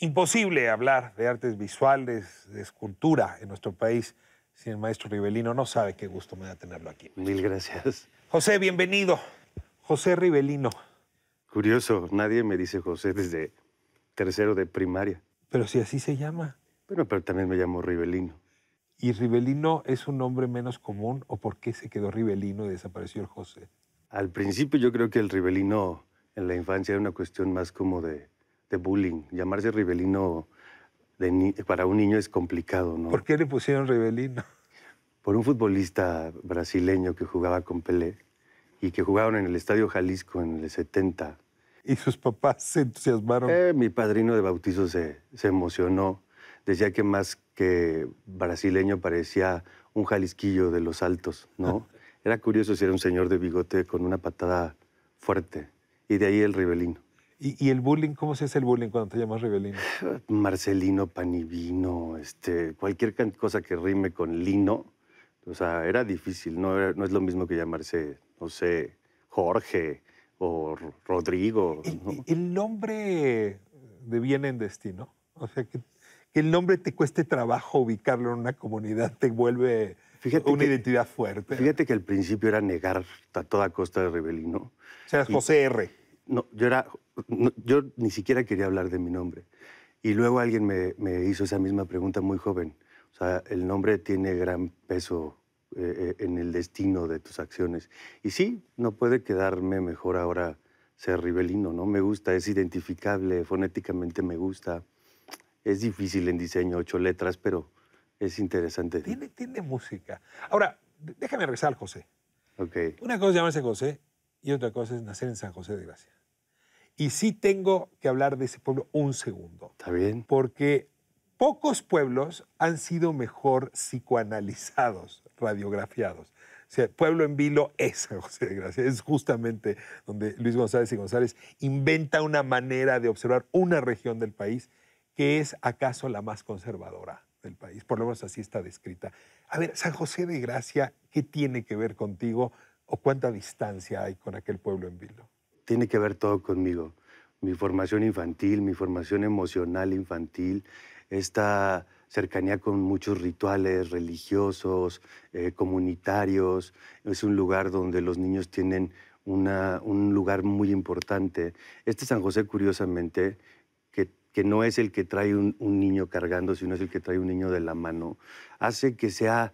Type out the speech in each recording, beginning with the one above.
Imposible hablar de artes visuales, de escultura en nuestro país sin el maestro Rivelino. No sabe qué gusto me da tenerlo aquí. Mil gracias. José, bienvenido. José Rivelino. Curioso, nadie me dice José desde tercero de primaria. Pero si así se llama. Bueno, pero también me llamo Ribelino. ¿Y Ribelino es un nombre menos común o por qué se quedó Ribelino y desapareció el José? Al principio yo creo que el Ribelino en la infancia era una cuestión más como de de bullying. Llamarse ribelino para un niño es complicado, ¿no? ¿Por qué le pusieron ribelino? Por un futbolista brasileño que jugaba con Pelé y que jugaban en el Estadio Jalisco en el 70. ¿Y sus papás se entusiasmaron? Eh, mi padrino de bautizo se, emocionó. Decía que más que brasileño parecía un jalisquillo de los altos, ¿no? Era curioso si era un señor de bigote con una patada fuerte. Y de ahí el ribelino. ¿Y, el bullying? ¿Cómo se hace el bullying cuando te llamas Rebelino? Marcelino Panivino, este, cualquier cosa que rime con lino. O sea, era difícil, no, es lo mismo que llamarse, no sé, Jorge o Rodrigo. El, el nombre deviene en destino. O sea, que, el nombre te cueste trabajo ubicarlo en una comunidad te vuelve fíjate una identidad fuerte. Fíjate que al principio era negar a toda costa de Rebelino. O sea, José R no, yo, era, yo ni siquiera quería hablar de mi nombre. Y luego alguien me, hizo esa misma pregunta muy joven. O sea, el nombre tiene gran peso eh, eh, en el destino de tus acciones. Y sí, no puede quedarme mejor ahora ser ribelino, ¿no? Me gusta, es identificable, fonéticamente me gusta. Es difícil en diseño, ocho letras, pero es interesante. Tiene, tiene música. Ahora, déjame regresar José. Ok. Una cosa llamarse José y otra cosa es nacer en San José de Gracia. Y sí tengo que hablar de ese pueblo un segundo. Está bien. Porque pocos pueblos han sido mejor psicoanalizados, radiografiados. O sea, Pueblo en Vilo es San José de Gracia. Es justamente donde Luis González y González inventa una manera de observar una región del país que es acaso la más conservadora del país. Por lo menos así está descrita. A ver, San José de Gracia, ¿qué tiene que ver contigo? o cuánta distancia hay con aquel pueblo en Vilo? Tiene que ver todo conmigo. Mi formación infantil, mi formación emocional infantil, esta cercanía con muchos rituales religiosos, eh, comunitarios. Es un lugar donde los niños tienen una, un lugar muy importante. Este San José, curiosamente, que, que no es el que trae un, un niño cargando, sino es el que trae un niño de la mano, hace que sea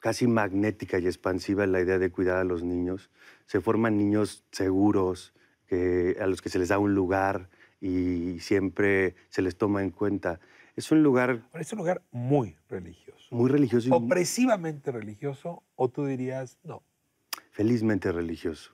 casi magnética y expansiva la idea de cuidar a los niños. Se forman niños seguros, que, a los que se les da un lugar y siempre se les toma en cuenta. Es un lugar... Es un lugar muy religioso. Muy religioso. Opresivamente religioso, o tú dirías no. Felizmente religioso.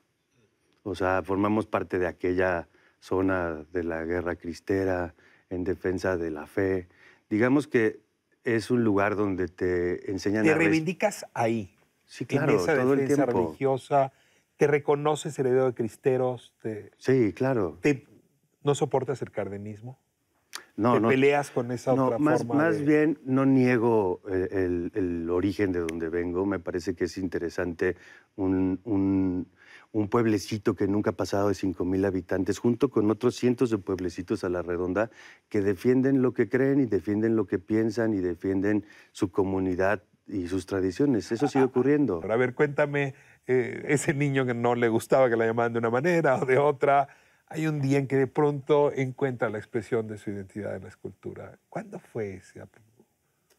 O sea, formamos parte de aquella zona de la guerra cristera en defensa de la fe. Digamos que es un lugar donde te enseñan te a... Te reivindicas ahí. Sí, claro, esa todo religiosa, te reconoces heredero de cristeros. sí, claro. Te, ¿No soportas el cardenismo? No, ¿Te peleas con esa otra más, forma Más bien no niego eh, el, origen de donde vengo. Me parece que es interesante un un pueblecito que nunca ha pasado de 5.000 habitantes, junto con otros cientos de pueblecitos a la redonda que defienden lo que creen y defienden lo que piensan y defienden su comunidad y sus tradiciones. Eso sigue ocurriendo. Pero a ver, cuéntame, eh, ese niño que no le gustaba que la llamaban de una manera o de otra, hay un día en que de pronto encuentra la expresión de su identidad en la escultura. ¿Cuándo fue ese?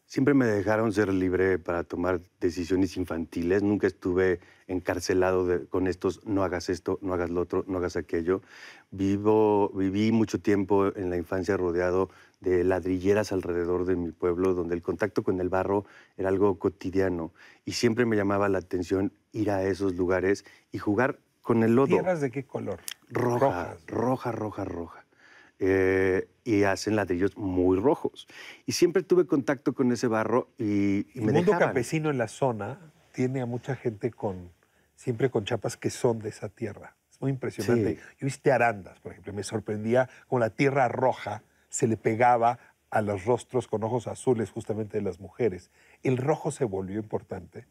Siempre me dejaron ser libre para tomar decisiones infantiles. Nunca estuve encarcelado con estos, no hagas esto, no hagas lo otro, no hagas aquello. Vivo, viví mucho tiempo en la infancia rodeado de ladrilleras alrededor de mi pueblo, donde el contacto con el barro era algo cotidiano. Y siempre me llamaba la atención ir a esos lugares y jugar con el lodo. ¿Tierras de qué color? roja, roja, roja. roja. Eh, y hacen ladrillos muy rojos. Y siempre tuve contacto con ese barro y, El mundo campesino en la zona tiene a mucha gente con siempre con chapas que son de esa tierra. Es muy impresionante. Yo viste arandas, por ejemplo, me sorprendía con la tierra roja se le pegaba a los rostros con ojos azules justamente de las mujeres. El rojo se volvió importante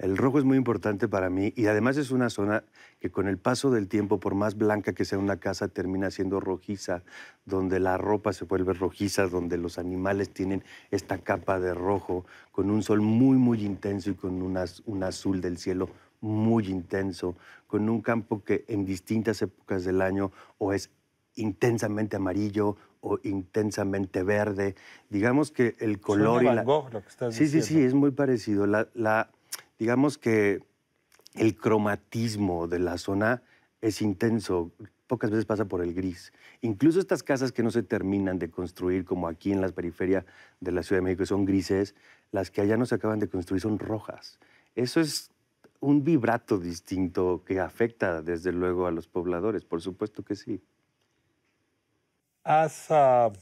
el rojo es muy importante para mí y además es una zona que con el paso del tiempo, por más blanca que sea una casa, termina siendo rojiza, donde la ropa se vuelve rojiza, donde los animales tienen esta capa de rojo, con un sol muy, muy intenso y con un, azul del cielo muy intenso, con un campo que en distintas épocas del año o es intensamente amarillo o intensamente verde. Digamos que el color... sí, sí, sí, es muy parecido. la digamos que el cromatismo de la zona es intenso, pocas veces pasa por el gris. Incluso estas casas que no se terminan de construir, como aquí en las periferias de la Ciudad de México, son grises, las que allá no se acaban de construir son rojas. Eso es un vibrato distinto que afecta desde luego a los pobladores, por supuesto que sí. Has ah,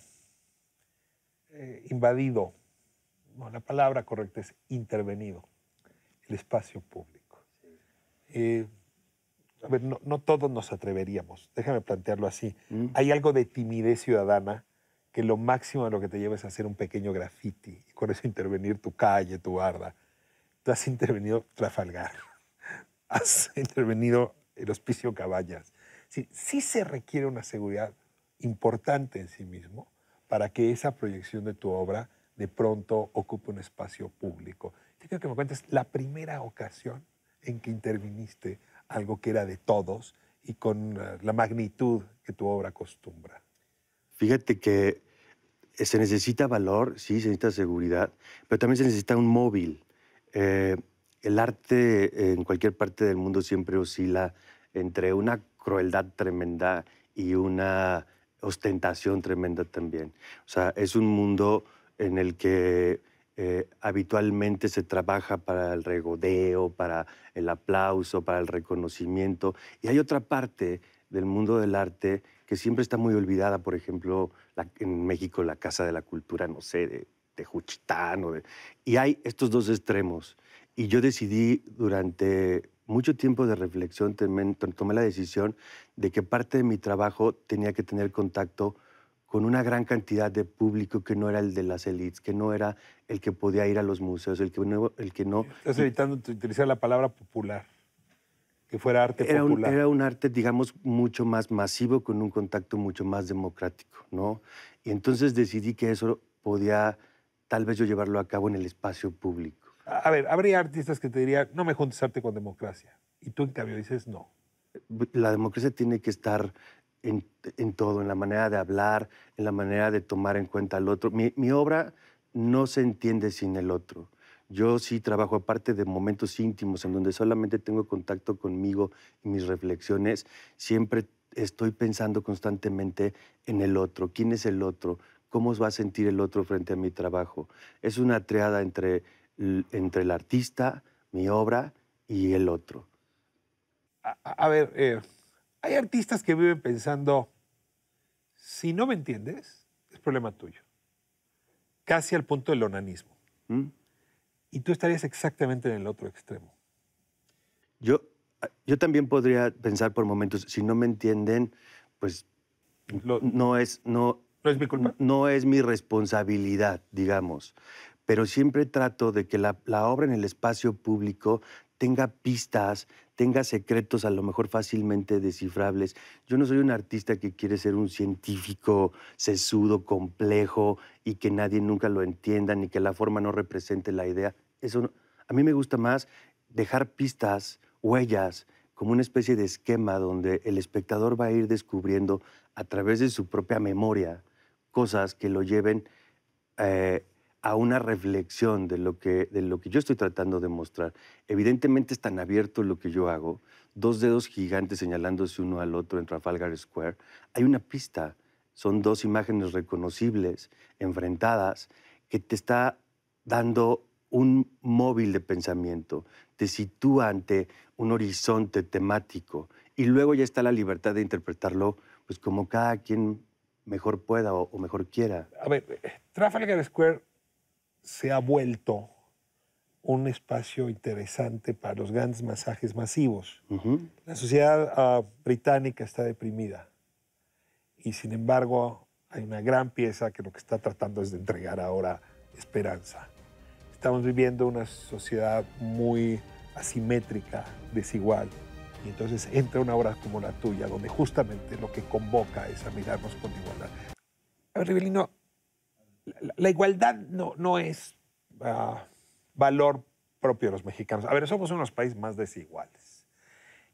eh, invadido, no, la palabra correcta es intervenido el espacio público. Eh, a ver, no, todos nos atreveríamos, déjame plantearlo así. Mm. Hay algo de timidez ciudadana que lo máximo a lo que te lleva es hacer un pequeño graffiti y con eso intervenir tu calle, tu barda. Tú has intervenido Trafalgar, has intervenido el Hospicio Caballas. Sí, sí se requiere una seguridad importante en sí mismo para que esa proyección de tu obra de pronto ocupe un espacio público. Te quiero que me cuentes la primera ocasión en que interviniste algo que era de todos y con eh, la magnitud que tu obra acostumbra. Fíjate que eh, se necesita valor, sí, se necesita seguridad, pero también se necesita un móvil. Eh, el arte en cualquier parte del mundo siempre oscila entre una crueldad tremenda y una ostentación tremenda también. O sea, es un mundo en el que eh, habitualmente se trabaja para el regodeo, para el aplauso, para el reconocimiento. Y hay otra parte del mundo del arte que siempre está muy olvidada, por ejemplo, en México la Casa de la Cultura, no sé, de, de Juchitán. y hay estos dos extremos. Y yo decidí durante mucho tiempo de reflexión, tomé la decisión de que parte de mi trabajo tenía que tener contacto con una gran cantidad de público que no era el de las élites, que no era el que podía ir a los museos, el que no... El que no Estás evitando utilizar la palabra popular, que fuera arte era popular. Un, era un arte, digamos, mucho más masivo, con un contacto mucho más democrático, ¿no? Y entonces decidí que eso podía, tal vez yo llevarlo a cabo en el espacio público. A ver, habría artistas que te dirían, no me juntes arte con democracia. Y tú, en cambio, dices, no. La democracia tiene que estar en, todo, en la manera de hablar, en la manera de tomar en cuenta al otro. Mi, obra no se entiende sin el otro. Yo sí trabajo, aparte de momentos íntimos en donde solamente tengo contacto conmigo y mis reflexiones, siempre estoy pensando constantemente en el otro, quién es el otro, cómo va a sentir el otro frente a mi trabajo. Es una triada entre, entre el artista, mi obra y el otro. A, ver, eh, hay artistas que viven pensando, si no me entiendes, es problema tuyo. Casi al punto del onanismo. ¿Mm? Y tú estarías exactamente en el otro extremo. Yo, yo también podría pensar por momentos, si no me entienden, pues no, es, no, es mi No es mi responsabilidad, digamos. Pero siempre trato de que la, la obra en el espacio público tenga pistas, tenga secretos a lo mejor fácilmente descifrables. Yo no soy un artista que quiere ser un científico sesudo, complejo y que nadie nunca lo entienda ni que la forma no represente la idea. Eso a mí me gusta más dejar pistas, huellas, como una especie de esquema donde el espectador va a ir descubriendo a través de su propia memoria cosas que lo lleven eh, a una reflexión de lo, que, de lo que yo estoy tratando de mostrar. Evidentemente es tan abierto lo que yo hago, dos dedos gigantes señalándose uno al otro en Trafalgar Square. Hay una pista, son dos imágenes reconocibles, enfrentadas, que te está dando un móvil de pensamiento, te sitúa ante un horizonte temático y luego ya está la libertad de interpretarlo pues como cada quien mejor pueda o, mejor quiera. A ver, eh, Trafalgar Square se ha vuelto un espacio interesante para los grandes masajes masivos. La sociedad ah, británica está deprimida y sin embargo hay una gran pieza que lo que está tratando es de entregar ahora esperanza. Estamos viviendo una sociedad muy asimétrica, desigual. Y entonces entra una obra como la tuya, donde justamente lo que convoca es a mirarnos con igualdad. A ver, la, igualdad no, es ah, valor propio de los mexicanos. A ver, somos unos países más desiguales.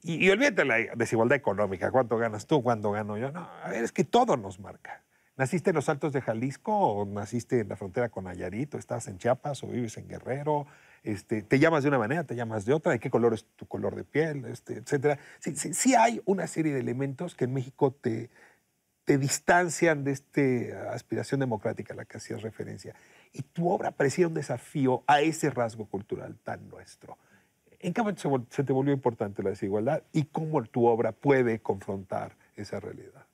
Y, y olvídate la desigualdad económica, cuánto ganas tú, cuánto gano yo. No, a ver, es que todo nos marca. ¿Naciste en los Altos de Jalisco o naciste en la frontera con Ayarito? estás en Chiapas o vives en Guerrero? Este, te llamas de una manera, te llamas de otra, de qué color es tu color de piel, este, etcétera. Sí, sí, hay una serie de elementos que en México te, te distancian de esta aspiración democrática a la que hacías referencia. Y tu obra parecía un desafío a ese rasgo cultural tan nuestro. ¿En qué se te volvió importante la desigualdad y cómo tu obra puede confrontar esa realidad?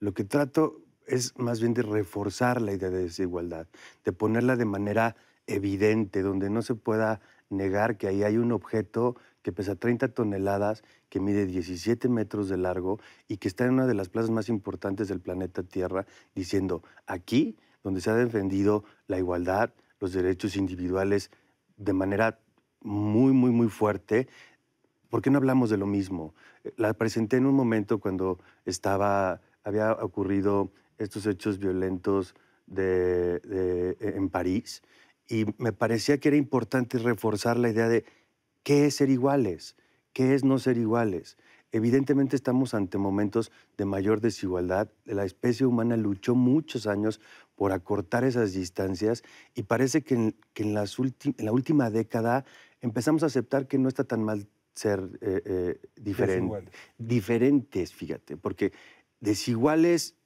Lo que trato es más bien de reforzar la idea de desigualdad, de ponerla de manera evidente, donde no se pueda negar que ahí hay un objeto que pesa 30 toneladas, que mide 17 metros de largo y que está en una de las plazas más importantes del planeta Tierra, diciendo, aquí donde se ha defendido la igualdad, los derechos individuales de manera muy, muy, muy fuerte, ¿por qué no hablamos de lo mismo? Eh, la presenté en un momento cuando estaba, había ocurrido estos hechos violentos e, en París y me parecía que era importante reforzar la idea de ¿Qué es ser iguales? ¿Qué es no ser iguales? Evidentemente estamos ante momentos de mayor desigualdad. La especie humana luchó muchos años por acortar esas distancias y parece que en, la última década empezamos a aceptar que no está tan mal ser eh, eh, diferentes. diferentes, fíjate, porque desiguales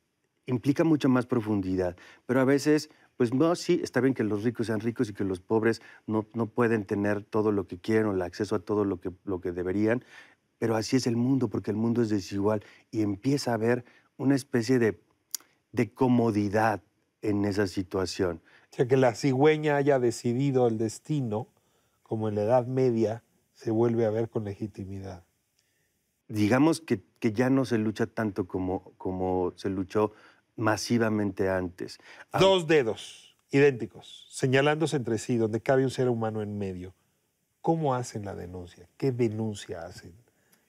implica mucha más profundidad, pero a veces pues no, sí, está bien que los ricos sean ricos y que los pobres no, pueden tener todo lo que quieren o el acceso a todo lo que, lo que deberían, pero así es el mundo, porque el mundo es desigual y empieza a haber una especie de, comodidad en esa situación. O sea, que la cigüeña haya decidido el destino, como en la Edad Media, se vuelve a ver con legitimidad. Digamos que, ya no se lucha tanto como, como se luchó masivamente antes. Ah, dos dedos idénticos, señalándose entre sí, donde cabe un ser humano en medio. ¿Cómo hacen la denuncia? ¿Qué denuncia hacen?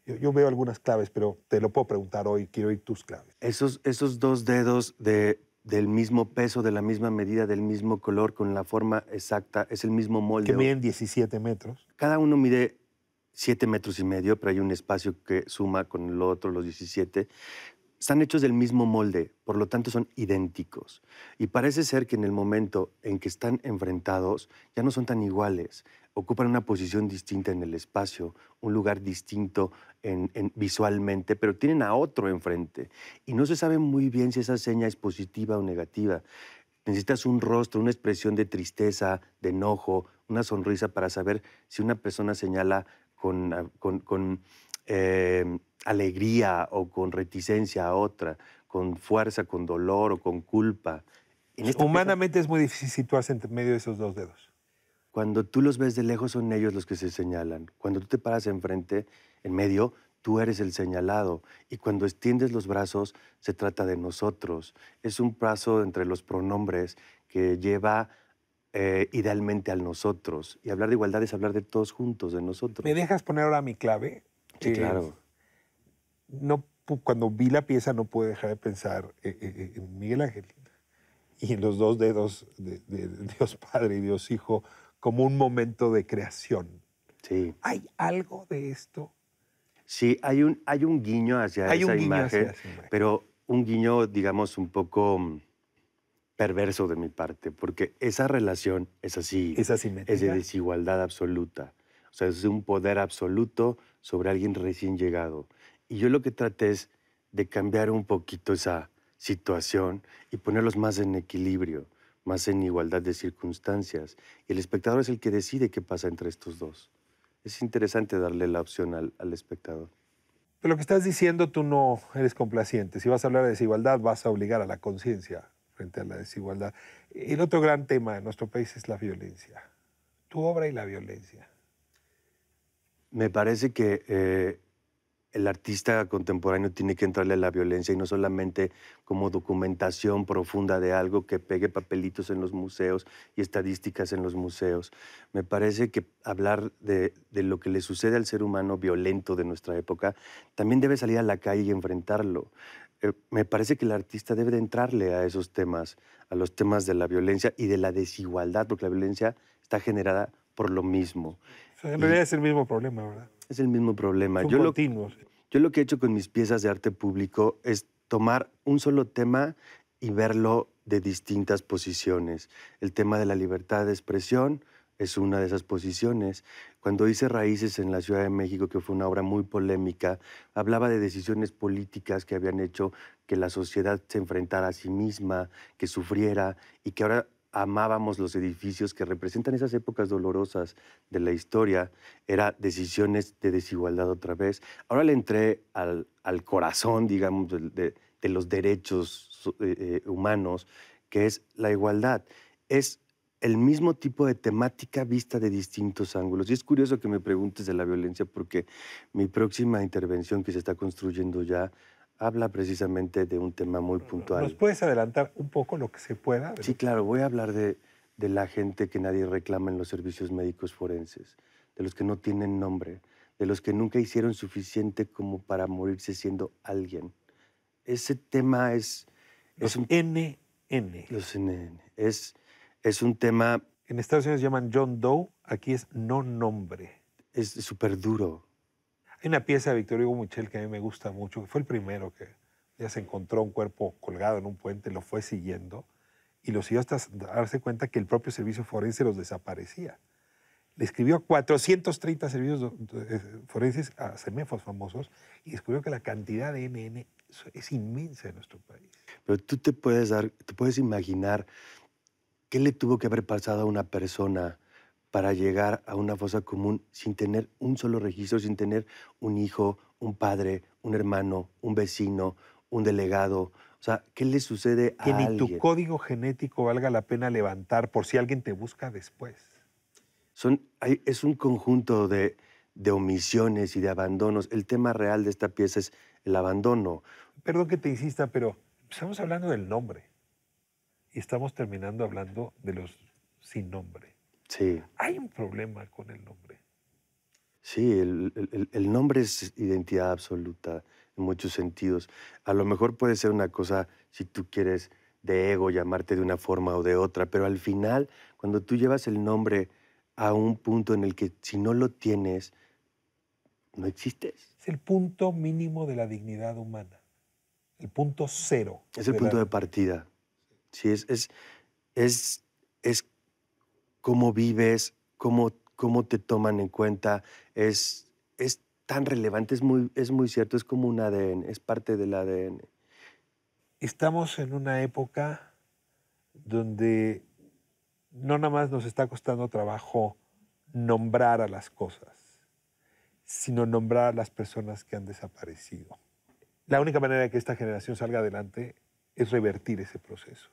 Yo, veo algunas claves, pero te lo puedo preguntar hoy, quiero oír tus claves. Esos, esos dos dedos de, del mismo peso, de la misma medida, del mismo color, con la forma exacta, es el mismo molde. Que miden 17 metros. Cada uno mide 7 metros y medio, pero hay un espacio que suma con el otro los 17 están hechos del mismo molde, por lo tanto son idénticos. Y parece ser que en el momento en que están enfrentados ya no son tan iguales, ocupan una posición distinta en el espacio, un lugar distinto en, visualmente, pero tienen a otro enfrente. Y no se sabe muy bien si esa seña es positiva o negativa. Necesitas un rostro, una expresión de tristeza, de enojo, una sonrisa para saber si una persona señala con, ah, con, eh, alegría o con reticencia a otra, con fuerza, con dolor o con culpa. Humanamente es muy difícil situarse en medio de esos dos dedos. Cuando tú los ves de lejos son ellos los que se señalan. Cuando tú te paras enfrente, en medio, tú eres el señalado. Y cuando extiendes los brazos, se trata de nosotros. Es un paso entre los pronombres que lleva eh, idealmente a nosotros. Y hablar de igualdad es hablar de todos juntos, de nosotros. ¿Me dejas poner ahora mi clave? Sí, claro no, cuando vi la pieza no pude dejar de pensar eh, eh, eh, en Miguel Ángel y en los dos dedos de, Dios Padre y Dios Hijo como un momento de creación. Sí. ¿Hay algo de esto? Sí, hay un, hay un guiño hacia esa imagen, pero un guiño, digamos, un poco mm, perverso de mi parte, porque esa relación es así. Es Es de desigualdad absoluta. O sea, es un poder absoluto sobre alguien recién llegado. Y yo lo que traté es de cambiar un poquito esa situación y ponerlos más en equilibrio, más en igualdad de circunstancias. Y el espectador es el que decide qué pasa entre estos dos. Es interesante darle la opción al, espectador. Pero lo que estás diciendo tú no eres complaciente. Si vas a hablar de desigualdad, vas a obligar a la conciencia frente a la desigualdad. El otro gran tema de nuestro país es la violencia. Tu obra y la violencia. Me parece que eh, el artista contemporáneo tiene que entrarle a la violencia y no solamente como documentación profunda de algo que pegue papelitos en los museos y estadísticas en los museos. Me parece que hablar de, lo que le sucede al ser humano violento de nuestra época también debe salir a la calle y enfrentarlo. Eh, me parece que el artista debe de entrarle a esos temas, a los temas de la violencia y de la desigualdad, porque la violencia está generada por lo mismo en realidad es el mismo problema, ¿verdad? Es el mismo problema. Yo lo, yo lo que he hecho con mis piezas de arte público es tomar un solo tema y verlo de distintas posiciones. El tema de la libertad de expresión es una de esas posiciones. Cuando hice Raíces en la Ciudad de México, que fue una obra muy polémica, hablaba de decisiones políticas que habían hecho que la sociedad se enfrentara a sí misma, que sufriera y que ahora amábamos los edificios que representan esas épocas dolorosas de la historia, era decisiones de desigualdad otra vez. Ahora le entré al, corazón, digamos, de, los derechos eh, eh, humanos, que es la igualdad. Es el mismo tipo de temática vista de distintos ángulos. Y es curioso que me preguntes de la violencia porque mi próxima intervención que se está construyendo ya habla precisamente de un tema muy puntual. ¿Nos puedes adelantar un poco lo que se pueda? Sí, claro, voy a hablar de, la gente que nadie reclama en los servicios médicos forenses, de los que no tienen nombre, de los que nunca hicieron suficiente como para morirse siendo alguien. Ese tema es... Los es un, NN. Los NN. Es, es un tema... En Estados Unidos llaman John Doe, aquí es no nombre. Es súper duro una pieza de Victor Hugo Muchel, que a mí me gusta mucho, que fue el primero que ya se encontró un cuerpo colgado en un puente, lo fue siguiendo y lo siguió hasta darse cuenta que el propio servicio forense los desaparecía. Le escribió a 430 servicios eh, forenses, a CEMEFOS famosos, y descubrió que la cantidad de NN es inmensa en nuestro país. Pero tú te puedes, dar, te puedes imaginar qué le tuvo que haber pasado a una persona para llegar a una fosa común sin tener un solo registro, sin tener un hijo, un padre, un hermano, un vecino, un delegado. O sea, ¿qué le sucede a alguien? Que ni tu código genético valga la pena levantar por si alguien te busca después. Son, es un conjunto de, de omisiones y de abandonos. El tema real de esta pieza es el abandono. Perdón que te insista, pero estamos hablando del nombre y estamos terminando hablando de los sin nombre. Hay un problema con el nombre. Sí, el, nombre es identidad absoluta en muchos sentidos. A lo mejor puede ser una cosa, si tú quieres, de ego, llamarte de una forma o de otra, pero al final, cuando tú llevas el nombre a un punto en el que si no lo tienes, no existes. Es el punto mínimo de la dignidad humana, el punto cero. Es el punto de partida. Sí, es, es, es, es cómo vives, cómo, cómo te toman en cuenta, es, es tan relevante, es muy, es muy cierto, es como un ADN, es parte del ADN. Estamos en una época donde no nada más nos está costando trabajo nombrar a las cosas, sino nombrar a las personas que han desaparecido. La única manera de que esta generación salga adelante es revertir ese proceso.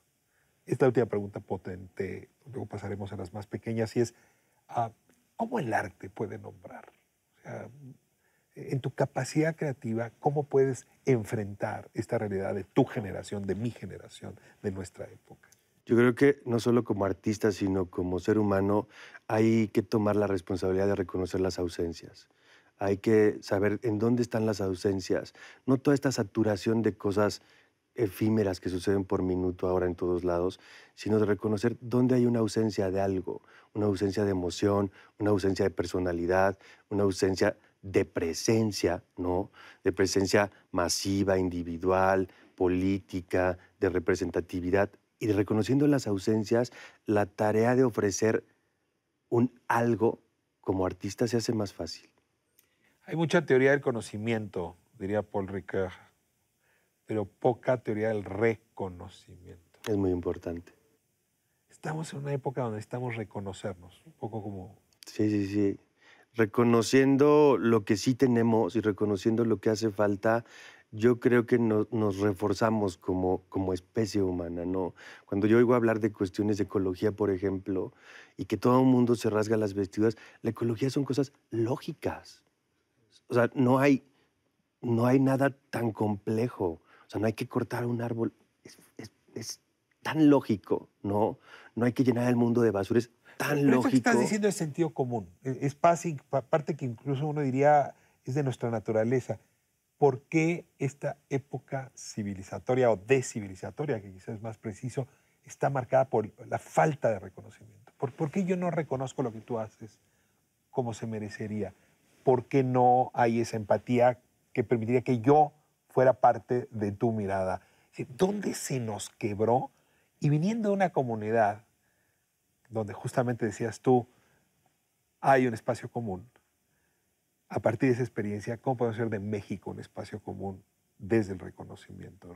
Esta última pregunta potente, luego pasaremos a las más pequeñas, y es, ah, ¿cómo el arte puede nombrar? en tu capacidad creativa, ¿cómo puedes enfrentar esta realidad de tu generación, de mi generación, de nuestra época? Yo creo que no solo como artista, sino como ser humano, hay que tomar la responsabilidad de reconocer las ausencias. Hay que saber en dónde están las ausencias. No toda esta saturación de cosas efímeras que suceden por minuto ahora en todos lados, sino de reconocer dónde hay una ausencia de algo, una ausencia de emoción, una ausencia de personalidad, una ausencia de presencia, ¿no? De presencia masiva, individual, política, de representatividad. Y reconociendo las ausencias, la tarea de ofrecer un algo como artista se hace más fácil. Hay mucha teoría del conocimiento, diría Paul Ricoeur, pero poca teoría del reconocimiento. Es muy importante. Estamos en una época donde necesitamos reconocernos, un poco como... Sí, sí, sí. Reconociendo lo que sí tenemos y reconociendo lo que hace falta, yo creo que nos reforzamos como, como especie humana, ¿no? Cuando yo oigo hablar de cuestiones de ecología, por ejemplo, y que todo el mundo se rasga las vestiduras, la ecología son cosas lógicas. O sea, no hay, no hay nada tan complejo. O sea, no hay que cortar un árbol. Es, tan lógico, ¿no? No hay que llenar el mundo de basura. Es tan lógico. Eso que estás diciendo es sentido común. E, es parte que incluso uno diría es de nuestra naturaleza. ¿Por qué esta época civilizatoria o descivilizatoria, que quizás es más preciso, está marcada por la falta de reconocimiento? ¿Por, qué yo no reconozco lo que tú haces como se merecería? ¿Por qué no hay esa empatía que permitiría que yo fuera parte de tu mirada. ¿Dónde se nos quebró? Y viniendo de una comunidad donde justamente decías tú, hay un espacio común. A partir de esa experiencia, ¿cómo podemos hacer de México un espacio común desde el reconocimiento?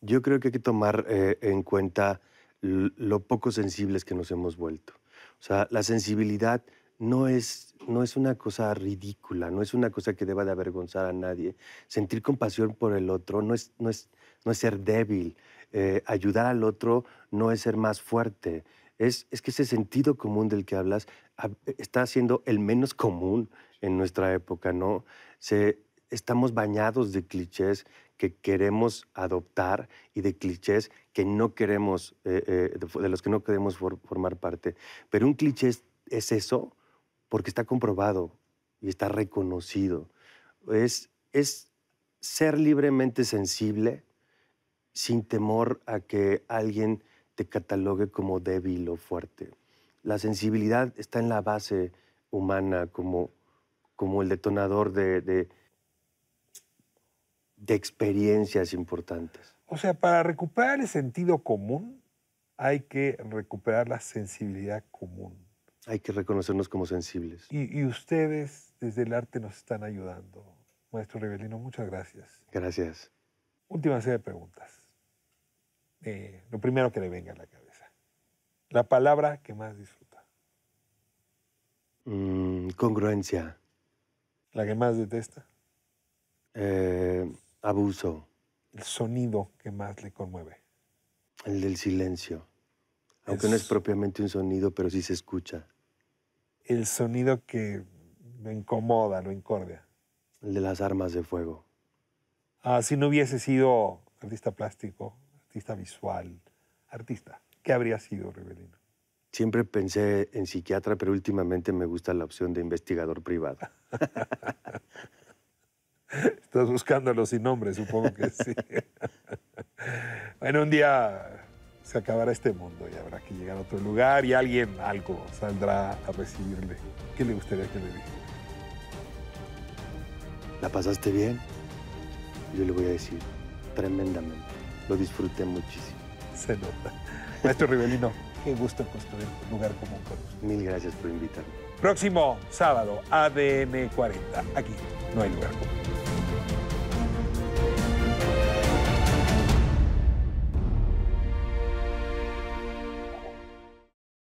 Yo creo que hay que tomar eh, en cuenta lo poco sensibles que nos hemos vuelto. O sea, la sensibilidad no es, no es una cosa ridícula, no es una cosa que deba de avergonzar a nadie. Sentir compasión por el otro no es, no es, no es ser débil. Eh, ayudar al otro no es ser más fuerte. Es, es que ese sentido común del que hablas está siendo el menos común en nuestra época, ¿no? Se, estamos bañados de clichés que queremos adoptar y de clichés que no queremos, eh, eh, de, los que no queremos formar parte. Pero un cliché es, eso porque está comprobado y está reconocido. Es, es ser libremente sensible sin temor a que alguien te catalogue como débil o fuerte. La sensibilidad está en la base humana como, como el detonador de, de experiencias importantes. O sea, para recuperar el sentido común hay que recuperar la sensibilidad común hay que reconocernos como sensibles. Y, ustedes desde el arte nos están ayudando. Maestro Rebelino, muchas gracias. Gracias. Última serie de preguntas. Eh, lo primero que le venga a la cabeza. La palabra que más disfruta. Mm, congruencia. La que más detesta. Eh, abuso. El sonido que más le conmueve. El del silencio. Aunque no es propiamente un sonido, pero sí se escucha el sonido que me incomoda, lo incordia? El de las armas de fuego. Ah, si no hubiese sido artista plástico, artista visual, artista, ¿qué habría sido, Rebelino? Siempre pensé en psiquiatra, pero últimamente me gusta la opción de investigador privado. Estás buscándolo sin nombre, supongo que sí. bueno, un día se acabará este mundo que llegar a otro lugar y alguien, algo, saldrá a recibirle. ¿Qué le gustaría que le dijera? ¿La pasaste bien? Yo le voy a decir, tremendamente. Lo disfruté muchísimo. Se nota. Maestro Rivelino, qué gusto construir un lugar común con usted. Mil gracias por invitarme. Próximo sábado, ADN 40. Aquí no hay lugar común.